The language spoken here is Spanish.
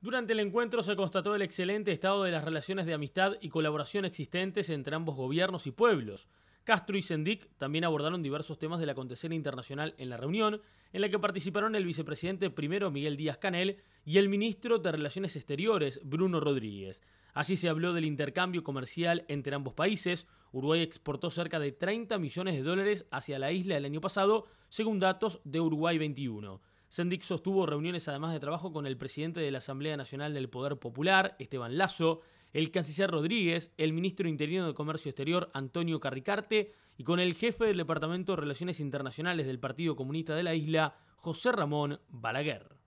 Durante el encuentro se constató el excelente estado de las relaciones de amistad y colaboración existentes entre ambos gobiernos y pueblos. Castro y Sendic también abordaron diversos temas del acontecer internacional en la reunión, en la que participaron el vicepresidente primero Miguel Díaz Canel y el ministro de Relaciones Exteriores Bruno Rodríguez. Allí se habló del intercambio comercial entre ambos países. Uruguay exportó cerca de 30 millones de dólares hacia la isla el año pasado, según datos de Uruguay 21. Sendik sostuvo reuniones además de trabajo con el presidente de la Asamblea Nacional del Poder Popular, Esteban Lazo, el canciller Rodríguez, el ministro interino de Comercio Exterior, Antonio Carricarte, y con el jefe del Departamento de Relaciones Internacionales del Partido Comunista de la Isla, José Ramón Balaguer.